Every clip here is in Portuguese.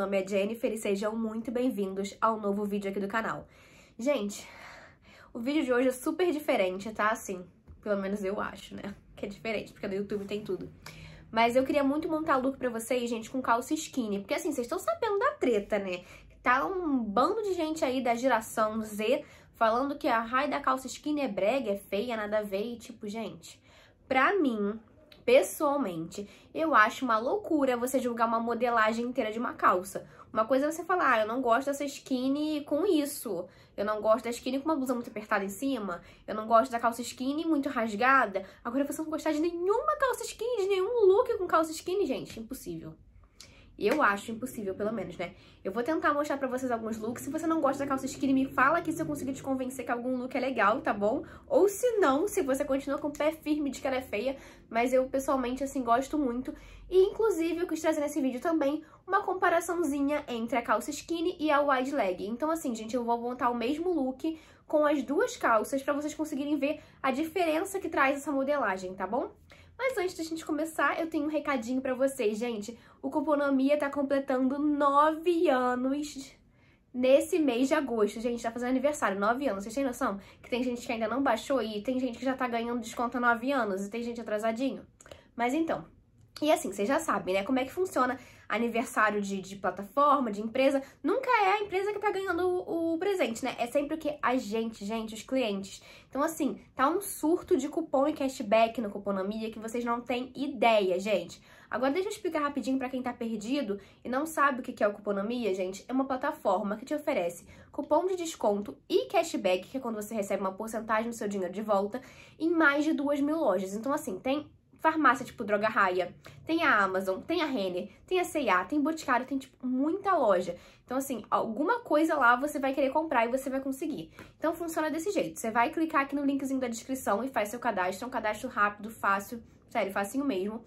nome é Jennifer e sejam muito bem-vindos ao novo vídeo aqui do canal. Gente, o vídeo de hoje é super diferente, tá? Assim, pelo menos eu acho, né? Que é diferente, porque no YouTube tem tudo. Mas eu queria muito montar look pra vocês, gente, com calça skinny. Porque assim, vocês estão sabendo da treta, né? Tá um bando de gente aí da geração Z falando que a raia da calça skinny é brega, é feia, nada a ver. E tipo, gente, pra mim, pessoalmente, eu acho uma loucura você julgar uma modelagem inteira de uma calça. Uma coisa é você falar, ah, eu não gosto dessa skinny com isso. Eu não gosto da skinny com uma blusa muito apertada em cima. Eu não gosto da calça skinny muito rasgada. Agora você não gostar de nenhuma calça skinny, de nenhum look com calça skinny, gente, impossível. Eu acho impossível, pelo menos, né? Eu vou tentar mostrar pra vocês alguns looks. Se você não gosta da calça skinny, me fala aqui se eu consigo te convencer que algum look é legal, tá bom? Ou se não, se você continua com o pé firme de que ela é feia. Mas eu, pessoalmente, assim, gosto muito. E, inclusive, eu quis trazer nesse vídeo também uma comparaçãozinha entre a calça skinny e a wide leg. Então, assim, gente, eu vou montar o mesmo look com as duas calças pra vocês conseguirem ver a diferença que traz essa modelagem, tá bom? Mas antes da gente começar, eu tenho um recadinho para vocês, gente. O Cuponomia tá completando nove anos nesse mês de agosto. Gente, tá fazendo aniversário, nove anos. Vocês têm noção? Que tem gente que ainda não baixou e tem gente que já tá ganhando desconto há anos e tem gente atrasadinho. Mas então, e assim, vocês já sabem, né? Como é que funciona aniversário de, de plataforma, de empresa, nunca é a empresa que tá ganhando o, o presente, né? É sempre o que? A gente, gente, os clientes. Então, assim, tá um surto de cupom e cashback no Cuponomia que vocês não têm ideia, gente. Agora deixa eu explicar rapidinho para quem tá perdido e não sabe o que é o Cuponomia, gente. É uma plataforma que te oferece cupom de desconto e cashback, que é quando você recebe uma porcentagem do seu dinheiro de volta, em mais de duas mil lojas. Então, assim, tem farmácia tipo Droga Raia, tem a Amazon, tem a Renner, tem a C&A, tem Boticário, tem tipo muita loja. Então assim, alguma coisa lá você vai querer comprar e você vai conseguir. Então funciona desse jeito, você vai clicar aqui no linkzinho da descrição e faz seu cadastro, é um cadastro rápido, fácil, sério, facinho mesmo.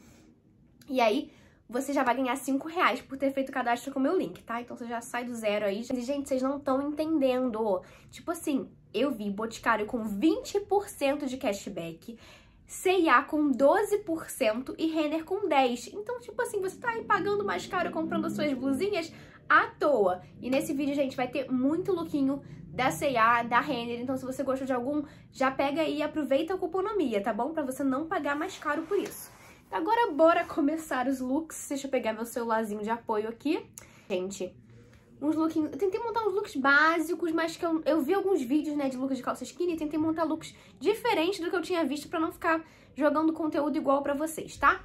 E aí, você já vai ganhar 5 reais por ter feito o cadastro com o meu link, tá? Então você já sai do zero aí. E, gente, vocês não estão entendendo. Tipo assim, eu vi Boticário com 20% de cashback, C&A com 12% e Renner com 10%. Então, tipo assim, você tá aí pagando mais caro comprando suas blusinhas à toa. E nesse vídeo, gente, vai ter muito lookinho da C&A, da Renner. Então, se você gostou de algum, já pega aí e aproveita a cuponomia, tá bom? Pra você não pagar mais caro por isso. Agora, bora começar os looks. Deixa eu pegar meu celularzinho de apoio aqui. Gente, uns lookinhos... Eu tentei montar uns looks básicos, mas que eu, eu vi alguns vídeos, né, de looks de calça skinny e tentei montar looks diferentes do que eu tinha visto pra não ficar jogando conteúdo igual pra vocês, tá?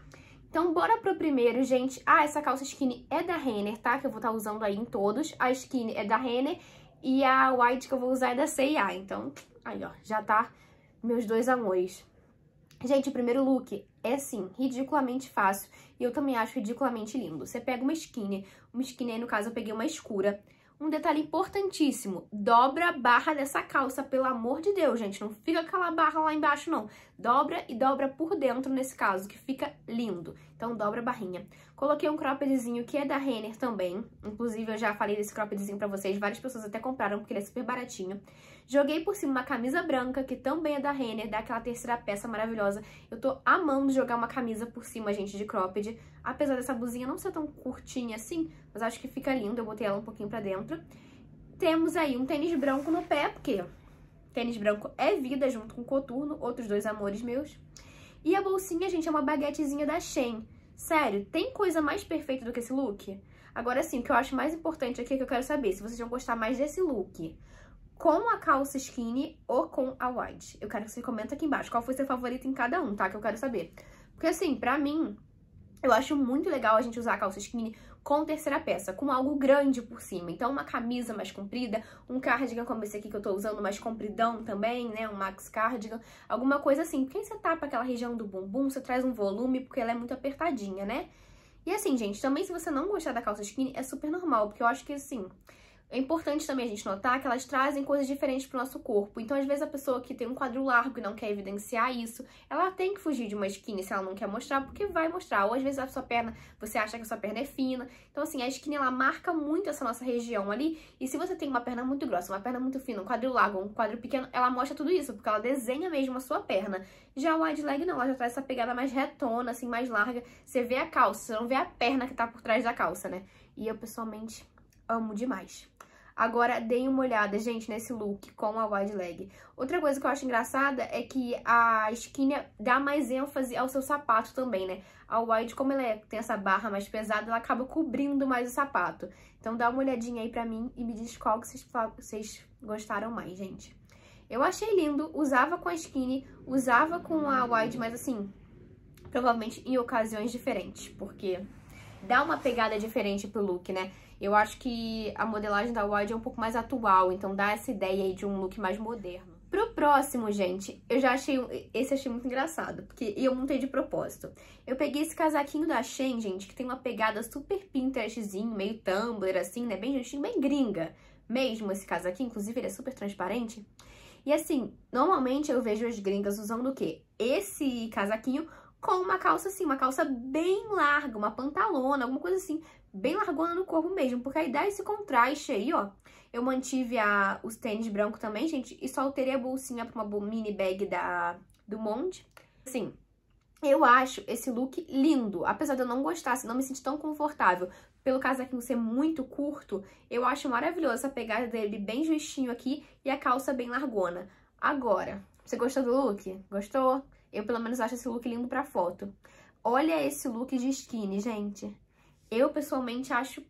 Então, bora pro primeiro, gente. Ah, essa calça skinny é da Renner, tá? Que eu vou estar tá usando aí em todos. A skinny é da Renner e a white que eu vou usar é da C&A. Então, aí, ó, já tá meus dois amores. Gente, o primeiro look é, assim, ridiculamente fácil e eu também acho ridiculamente lindo. Você pega uma skinny, uma skinny aí, no caso, eu peguei uma escura. Um detalhe importantíssimo, dobra a barra dessa calça, pelo amor de Deus, gente. Não fica aquela barra lá embaixo, não. Dobra e dobra por dentro, nesse caso, que fica lindo. Então, dobra a barrinha. Coloquei um croppedzinho que é da Renner também. Inclusive, eu já falei desse croppedzinho pra vocês. Várias pessoas até compraram, porque ele é super baratinho. Joguei por cima uma camisa branca, que também é da Renner, daquela terceira peça maravilhosa. Eu tô amando jogar uma camisa por cima, gente, de cropped. Apesar dessa blusinha não ser tão curtinha assim, mas acho que fica lindo, eu botei ela um pouquinho pra dentro. Temos aí um tênis branco no pé, porque tênis branco é vida, junto com coturno, outros dois amores meus. E a bolsinha, gente, é uma baguetezinha da Shein. Sério, tem coisa mais perfeita do que esse look? Agora sim, o que eu acho mais importante aqui é que eu quero saber se vocês vão gostar mais desse look com a calça skinny ou com a wide. Eu quero que você comente aqui embaixo qual foi seu favorito em cada um, tá? Que eu quero saber. Porque assim, pra mim, eu acho muito legal a gente usar a calça skinny com terceira peça, com algo grande por cima. Então, uma camisa mais comprida, um cardigan como esse aqui que eu tô usando, mais compridão também, né? Um max cardigan, alguma coisa assim. aí você tapa aquela região do bumbum, você traz um volume, porque ela é muito apertadinha, né? E assim, gente, também se você não gostar da calça skinny, é super normal, porque eu acho que, assim, é importante também a gente notar que elas trazem coisas diferentes para o nosso corpo. Então, às vezes, a pessoa que tem um quadril largo e não quer evidenciar isso, ela tem que fugir de uma skinny se ela não quer mostrar, porque vai mostrar. Ou às vezes a sua perna, você acha que a sua perna é fina. Então, assim, a skinny ela marca muito essa nossa região ali. E se você tem uma perna muito grossa, uma perna muito fina, um quadril largo, um quadril pequeno, ela mostra tudo isso, porque ela desenha mesmo a sua perna. Já o wide leg não, ela já traz essa pegada mais retona, assim, mais larga. Você vê a calça, você não vê a perna que tá por trás da calça, né? E eu, pessoalmente, amo demais. Agora, deem uma olhada, gente, nesse look com a wide leg. Outra coisa que eu acho engraçada é que a skinner dá mais ênfase ao seu sapato também, né? A wide, como ela é, tem essa barra mais pesada, ela acaba cobrindo mais o sapato. Então dá uma olhadinha aí pra mim e me diz qual que vocês, vocês gostaram mais, gente. Eu achei lindo, usava com a skinny, usava com a wide, mas assim, provavelmente em ocasiões diferentes, porque dá uma pegada diferente pro look, né? Eu acho que a modelagem da Wide é um pouco mais atual, então dá essa ideia aí de um look mais moderno. Pro próximo, gente, eu já achei... Esse achei muito engraçado, porque eu montei de propósito. Eu peguei esse casaquinho da Shein, gente, que tem uma pegada super Pinterestzinho, meio Tumblr, assim, né? Bem justinho, bem gringa mesmo esse casaquinho. Inclusive, ele é super transparente. E assim, normalmente eu vejo as gringas usando o quê? Esse casaquinho com uma calça assim, uma calça bem larga, uma pantalona, alguma coisa assim, bem largona no corpo mesmo, porque aí dá é esse contraste aí, ó. Eu mantive a, os tênis branco também, gente, e só alterei a bolsinha pra uma mini bag da, do Monde. Assim, eu acho esse look lindo, apesar de eu não gostar, se assim, não me sentir tão confortável. Pelo casaquinho ser muito curto, eu acho maravilhoso essa pegada dele bem justinho aqui e a calça bem largona. Agora, você gostou do look? Gostou? Eu, pelo menos, acho esse look lindo pra foto. Olha esse look de skinny, gente. Eu, pessoalmente, acho...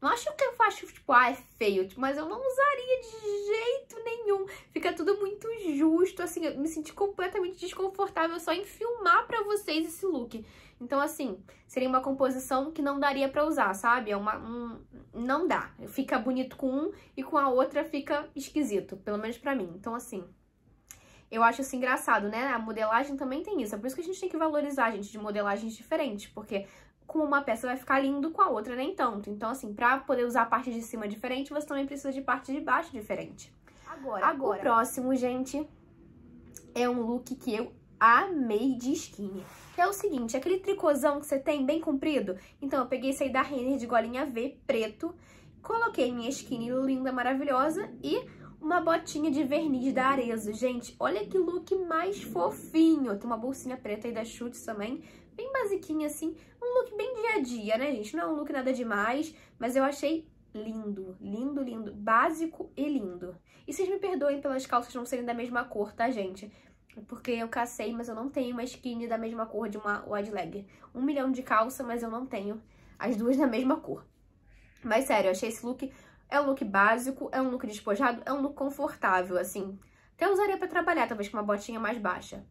Não acho que eu acho, tipo, ah, é feio, tipo, mas eu não usaria de jeito nenhum. Fica tudo muito justo, assim, eu me senti completamente desconfortável só em filmar pra vocês esse look. Então, assim, seria uma composição que não daria pra usar, sabe? É uma... Um, não dá. Fica bonito com um e com a outra fica esquisito, pelo menos pra mim. Então, assim, eu acho assim, engraçado, né? A modelagem também tem isso. É por isso que a gente tem que valorizar, gente, de modelagens diferentes. Porque com uma peça vai ficar lindo, com a outra nem tanto. Então, assim, pra poder usar a parte de cima diferente, você também precisa de parte de baixo diferente. Agora, agora. o próximo, gente, é um look que eu amei de skinny. Que é o seguinte, aquele tricôzão que você tem bem comprido. Então, eu peguei esse aí da Renner de golinha V, preto. Coloquei minha skinny linda, maravilhosa e uma botinha de verniz da Arezzo. Gente, olha que look mais fofinho. Tem uma bolsinha preta aí da Chutes também bem basiquinha assim, um look bem dia a dia, né, gente? Não é um look nada demais, mas eu achei lindo, lindo, lindo, básico e lindo. E vocês me perdoem pelas calças não serem da mesma cor, tá, gente? Porque eu cacei, mas eu não tenho uma skin da mesma cor de uma wide leg. Um milhão de calça, mas eu não tenho as duas da mesma cor. Mas sério, eu achei esse look... É um look básico, é um look despojado, é um look confortável, assim. Até usaria pra trabalhar, talvez com uma botinha mais baixa.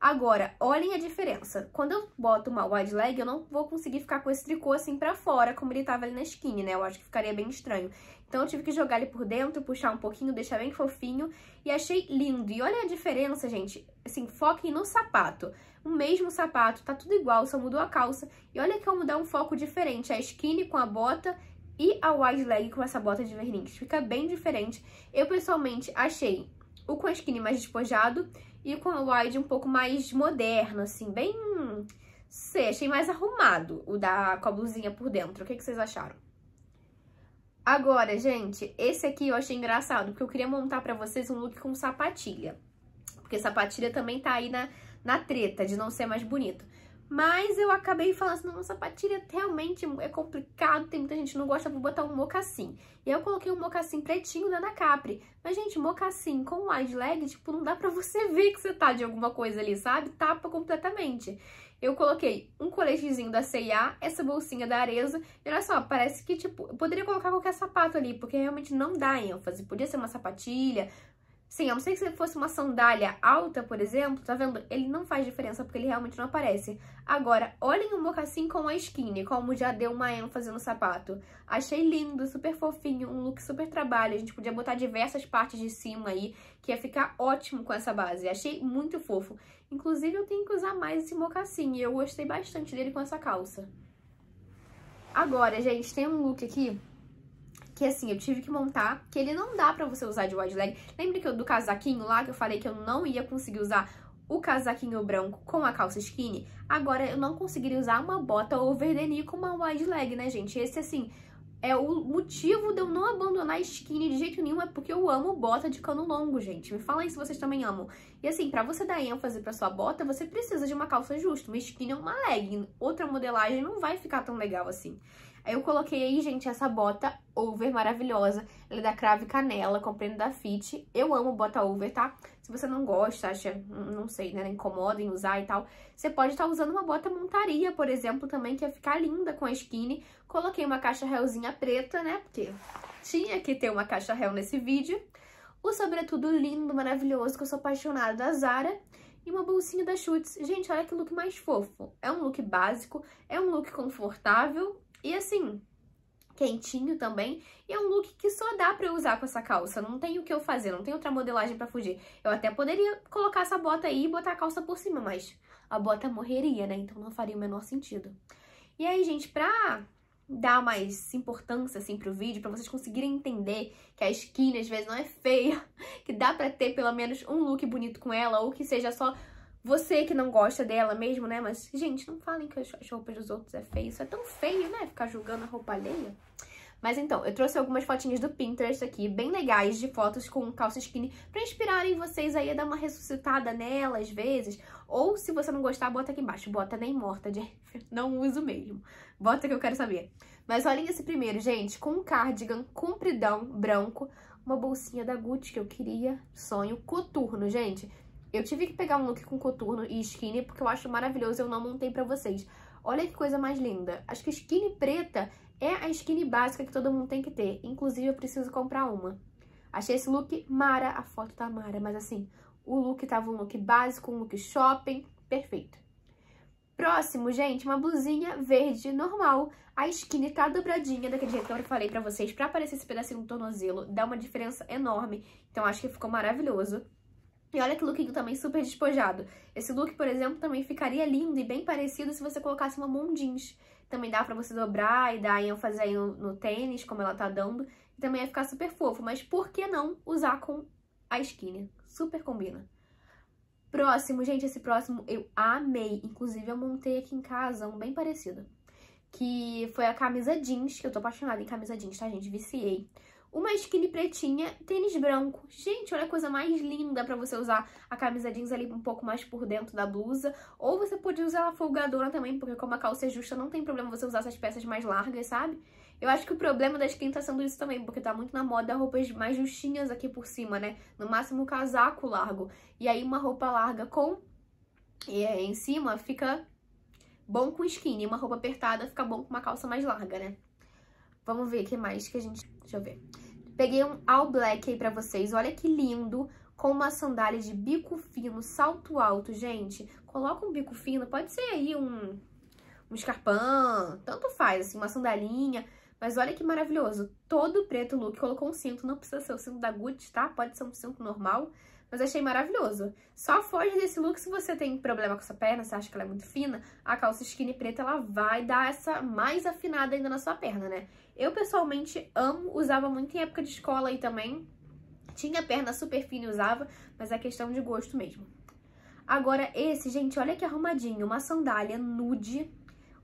Agora, olhem a diferença. Quando eu boto uma wide leg, eu não vou conseguir ficar com esse tricô assim pra fora, como ele tava ali na skinny, né? Eu acho que ficaria bem estranho. Então, eu tive que jogar ele por dentro, puxar um pouquinho, deixar bem fofinho. E achei lindo. E olha a diferença, gente. Assim, foquem no sapato. O mesmo sapato, tá tudo igual, só mudou a calça. E olha eu mudar um foco diferente. A skinny com a bota e a wide leg com essa bota de verniz. Fica bem diferente. Eu, pessoalmente, achei o com a skinny mais despojado e com o wide um pouco mais moderno, assim, bem... Sei, achei mais arrumado o da com a blusinha por dentro. O que, que vocês acharam? Agora, gente, esse aqui eu achei engraçado, porque eu queria montar pra vocês um look com sapatilha. Porque sapatilha também tá aí na, na treta de não ser mais bonito. Mas eu acabei falando assim, nossa, sapatilha realmente é complicado, tem muita gente que não gosta, vou botar um mocassim. E eu coloquei um mocassim pretinho da né, Ana Capri. Mas, gente, mocassim com wide leg, tipo, não dá pra você ver que você tá de alguma coisa ali, sabe? Tapa completamente. Eu coloquei um coletezinho da C&A, essa bolsinha da Arezzo. E olha só, parece que, tipo, eu poderia colocar qualquer sapato ali, porque realmente não dá ênfase. Podia ser uma sapatilha, Sim, a não ser que se fosse uma sandália alta, por exemplo, tá vendo? Ele não faz diferença porque ele realmente não aparece. Agora, olhem o mocassim com a skinny, como já deu uma ênfase no sapato. Achei lindo, super fofinho, um look super trabalho. A gente podia botar diversas partes de cima aí, que ia ficar ótimo com essa base. Achei muito fofo. Inclusive, eu tenho que usar mais esse mocassim e eu gostei bastante dele com essa calça. Agora, gente, tem um look aqui que assim, eu tive que montar, que ele não dá pra você usar de wide leg. Lembra que eu do casaquinho lá, que eu falei que eu não ia conseguir usar o casaquinho branco com a calça skinny? Agora, eu não conseguiria usar uma bota over the knee com uma wide leg, né, gente? Esse, assim, é o motivo de eu não abandonar skinny de jeito nenhum é porque eu amo bota de cano longo, gente. Me fala aí se vocês também amam. E assim, pra você dar ênfase pra sua bota, você precisa de uma calça justa. Uma skinny é uma legging. Outra modelagem não vai ficar tão legal assim. Aí eu coloquei aí, gente, essa bota over maravilhosa. Ela é da Crave Canela, comprei da Fit. Eu amo bota over, tá? Se você não gosta, acha, não sei, né, incomoda em usar e tal, você pode estar tá usando uma bota montaria, por exemplo, também, que ia ficar linda com a skinny. Coloquei uma caixa réuzinha preta, né, porque tinha que ter uma caixa réu nesse vídeo. O sobretudo lindo, maravilhoso, que eu sou apaixonada da Zara e uma bolsinha da Schutz. Gente, olha que look mais fofo. É um look básico, é um look confortável e assim, quentinho também. E é um look que só dá pra eu usar com essa calça. Não tem o que eu fazer, não tem outra modelagem pra fugir. Eu até poderia colocar essa bota aí e botar a calça por cima, mas a bota morreria, né? Então não faria o menor sentido. E aí, gente, pra dar mais importância, assim, pro vídeo, pra vocês conseguirem entender que a skin, às vezes, não é feia, que dá pra ter pelo menos um look bonito com ela, ou que seja só você que não gosta dela mesmo, né? Mas, gente, não falem que as roupas dos outros é feio. Isso é tão feio, né? Ficar julgando a roupa alheia. Mas então, eu trouxe algumas fotinhas do Pinterest aqui, bem legais, de fotos com calça skinny, pra inspirarem vocês aí a dar uma ressuscitada nela, às vezes. Ou, se você não gostar, bota aqui embaixo. Bota nem morta, gente não uso mesmo. Bota que eu quero saber. Mas olhem esse primeiro, gente, com um cardigan compridão, branco, uma bolsinha da Gucci que eu queria, sonho, coturno, gente. Eu tive que pegar um look com coturno e skinny, porque eu acho maravilhoso e eu não montei pra vocês. Olha que coisa mais linda. Acho que skinny preta é a skinny básica que todo mundo tem que ter. Inclusive, eu preciso comprar uma. Achei esse look mara, a foto tá mara, mas assim, o look tava um look básico, um look shopping, perfeito. Próximo, gente, uma blusinha verde normal. A skinny tá dobradinha, daquele jeito que eu falei pra vocês, pra aparecer esse pedacinho do tornozelo, dá uma diferença enorme. Então, acho que ficou maravilhoso. E olha que lookinho também super despojado. Esse look, por exemplo, também ficaria lindo e bem parecido se você colocasse uma mão jeans. Também dá pra você dobrar e dar ênfase aí no, no tênis, como ela tá dando. E também ia ficar super fofo, mas por que não usar com a skinny? Super combina. Próximo, gente, esse próximo eu amei. Inclusive, eu montei aqui em casa um bem parecido. Que foi a camisa jeans, que eu tô apaixonada em camisa jeans, tá, gente? Viciei uma skinny pretinha, tênis branco. Gente, olha a coisa mais linda pra você usar a camisa jeans ali um pouco mais por dentro da blusa. Ou você pode usar ela folgadora também, porque como a calça é justa, não tem problema você usar essas peças mais largas, sabe? Eu acho que o problema da skin tá sendo isso também, porque tá muito na moda roupas mais justinhas aqui por cima, né? No máximo casaco largo. E aí uma roupa larga com... E é, em cima fica bom com skinny, uma roupa apertada fica bom com uma calça mais larga, né? Vamos ver o que mais que a gente... Deixa eu ver. Peguei um all black aí pra vocês. Olha que lindo com uma sandália de bico fino, salto alto, gente. Coloca um bico fino, pode ser aí um, um escarpão, tanto faz, assim, uma sandalinha. Mas olha que maravilhoso, todo preto look, colocou um cinto, não precisa ser o cinto da Gucci, tá? Pode ser um cinto normal, mas achei maravilhoso. Só foge desse look se você tem problema com sua perna, você acha que ela é muito fina, a calça skinny preta ela vai dar essa mais afinada ainda na sua perna, né? Eu pessoalmente amo, usava muito em época de escola aí também, tinha perna super fina e usava, mas é questão de gosto mesmo. Agora esse, gente, olha que arrumadinho, uma sandália nude,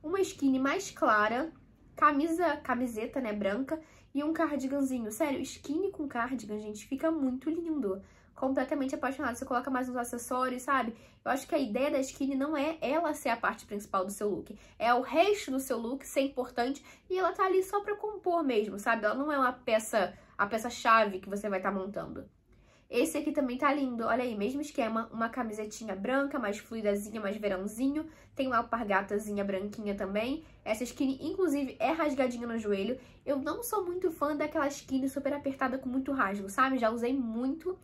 uma skinny mais clara, camisa, camiseta, né, branca, e um cardiganzinho. Sério, skinny com cardigan, gente, fica muito lindo completamente apaixonado. Você coloca mais uns acessórios, sabe? Eu acho que a ideia da skin não é ela ser a parte principal do seu look. É o resto do seu look ser importante e ela tá ali só pra compor mesmo, sabe? Ela não é uma peça, a peça-chave que você vai estar tá montando. Esse aqui também tá lindo, olha aí, mesmo esquema, uma camisetinha branca, mais fluidazinha, mais verãozinho, tem uma alpargatazinha branquinha também, essa skinny, inclusive, é rasgadinha no joelho, eu não sou muito fã daquela skinny super apertada com muito rasgo, sabe? Já usei muito,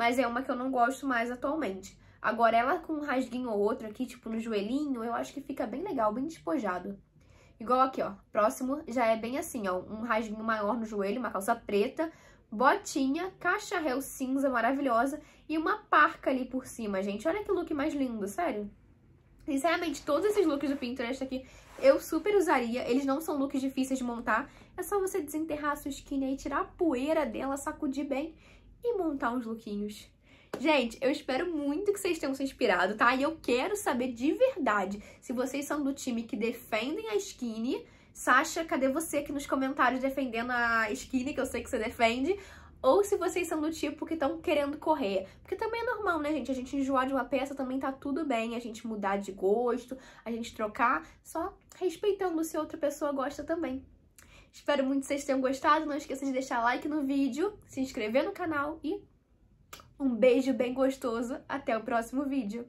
mas é uma que eu não gosto mais atualmente. Agora, ela com um rasguinho ou outro aqui, tipo no joelhinho, eu acho que fica bem legal, bem despojado. Igual aqui, ó, próximo já é bem assim, ó, um rasguinho maior no joelho, uma calça preta, botinha, cacharel cinza maravilhosa e uma parca ali por cima, gente. Olha que look mais lindo, sério. Sinceramente, todos esses looks do Pinterest aqui eu super usaria. Eles não são looks difíceis de montar. É só você desenterrar a sua skin aí, tirar a poeira dela, sacudir bem e montar uns lookinhos. Gente, eu espero muito que vocês tenham se inspirado, tá? E eu quero saber de verdade se vocês são do time que defendem a skinny. Sasha, cadê você aqui nos comentários defendendo a skinny, que eu sei que você defende? ou se vocês são do tipo que estão querendo correr. Porque também é normal, né, gente? A gente enjoar de uma peça também tá tudo bem, a gente mudar de gosto, a gente trocar, só respeitando se outra pessoa gosta também. Espero muito que vocês tenham gostado. Não esqueça de deixar like no vídeo, se inscrever no canal e um beijo bem gostoso. Até o próximo vídeo.